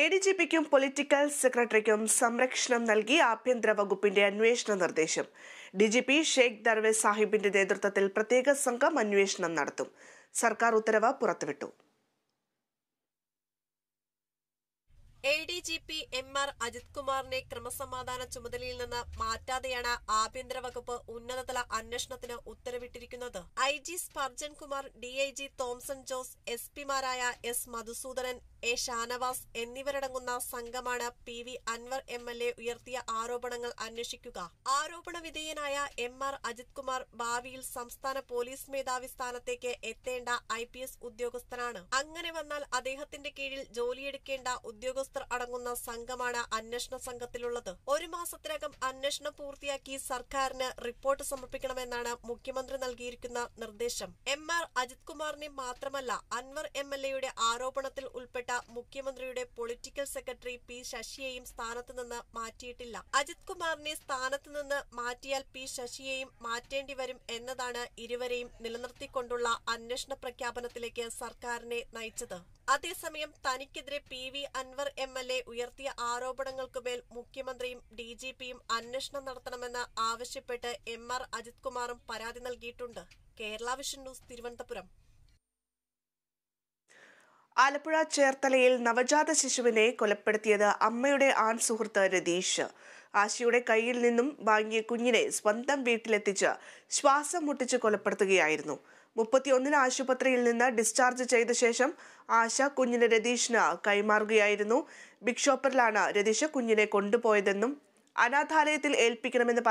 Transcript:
A D G പിക്കും political സെക്രട്ടറിക്കും സംരക്ഷണം നൽകി ആഭ്യന്തര വകുപ്പിന്റെ അന്വേഷണ നിർദ്ദേശം D G P Sheikh Darvesh സാഹിബിന്റെ നേതൃത്വത്തിൽ പ്രത്യേക സംഘം അന്വേഷണം നടത്തും സർക്കാർ ഉത്തരവ് പുറത്തുവിട്ടു A D G P M R Ajith കുമാറിനെ ക്രമസമാധാന ചുമതലയിൽ നിന്ന് മാറ്റാതെയാണ് ആഭ്യന്തര വകുപ്പ് ഉന്നതതല അന്വേഷണത്തിന് ഉത്തരവിട്ടിരിക്കുന്നത് I G Sparjan Kumar D I G Thomson Jose S പിമാരായ എസ് മധുസൂദനൻ എ ഷാനവാസ് എന്നിവരടങ്ങുന്ന സംഘമാണ് P V Anvar M L A ഉയർത്തിയ ആരോപണങ്ങൾ അന്വേഷിക്കുക ആരോപണ വിധേയനായ എം ആർ അജിത് കുമാർ ഭാവിയിൽ സംസ്ഥാന പോലീസ് മേധാവി സ്ഥാനത്തേക്ക് എത്തേണ്ട ഐ ഉദ്യോഗസ്ഥനാണ് അങ്ങനെ വന്നാൽ അദ്ദേഹത്തിന്റെ കീഴിൽ ജോലിയെടുക്കേണ്ട ഉദ്യോഗസ്ഥ ഉദ്യോഗസ്ഥർ അടങ്ങുന്ന സംഘമാണ് അന്വേഷണ സംഘത്തിലുള്ളത് ഒരു മാസത്തിനകം അന്വേഷണം പൂർത്തിയാക്കി സർക്കാരിന് റിപ്പോർട്ട് സമർപ്പിക്കണമെന്നാണ് മുഖ്യമന്ത്രി നൽകിയിരിക്കുന്ന നിർദ്ദേശം എം ആർ അജിത് കുമാറിനെ മാത്രമല്ല അൻവർ എം എൽ എയുടെ ആരോപണത്തിൽ ഉൾപ്പെട്ട മുഖ്യമന്ത്രിയുടെ പൊളിറ്റിക്കൽ സെക്രട്ടറി പി ശശിയെയും സ്ഥാനത്ത് നിന്ന് മാറ്റിയിട്ടില്ല അജിത് കുമാറിനെ സ്ഥാനത്ത് നിന്ന് മാറ്റിയാൽ പി ശശിയെയും മാറ്റേണ്ടി വരും എന്നതാണ് ഇരുവരെയും നിലനിർത്തിക്കൊണ്ടുള്ള അന്വേഷണ പ്രഖ്യാപനത്തിലേക്ക് സർക്കാരിനെ നയിച്ചത് അതേസമയം തനിക്കെതിരെ P V Anvar M L A ഉയർത്തിയ ആരോപണങ്ങൾക്കുമേൽ മുഖ്യമന്ത്രിയും ഡി ജി പിയും അന്വേഷണം നടത്തണമെന്ന് ആവശ്യപ്പെട്ട് എം ആർ അജിത് കുമാറും പരാതി നൽകിയിട്ടുണ്ട് കേരള വിഷൻ ന്യൂസ് തിരുവനന്തപുരം ആലപ്പുഴ ചേർത്തലയിൽ നവജാത ശിശുവിനെ കൊലപ്പെടുത്തിയത് അമ്മയുടെ ആൺ സുഹൃത്ത് രതീഷ് ആശിയുടെ കയ്യിൽ നിന്നും വാങ്ങിയ കുഞ്ഞിനെ സ്വന്തം വീട്ടിലെത്തിച്ച് ശ്വാസം മുട്ടിച്ച് കൊലപ്പെടുത്തുകയായിരുന്നു മുപ്പത്തിയൊന്നിന് ആശുപത്രിയിൽ നിന്ന് ഡിസ്ചാർജ് ചെയ്ത ശേഷം ആശ കുഞ്ഞിനെ രതീഷിന് കൈമാറുകയായിരുന്നു ബിഗ് ഷോപ്പറിലാണ് രതീഷ് കുഞ്ഞിനെ കൊണ്ടുപോയതെന്നും അനാഥാലയത്തിൽ ഏൽപ്പിക്കണമെന്ന്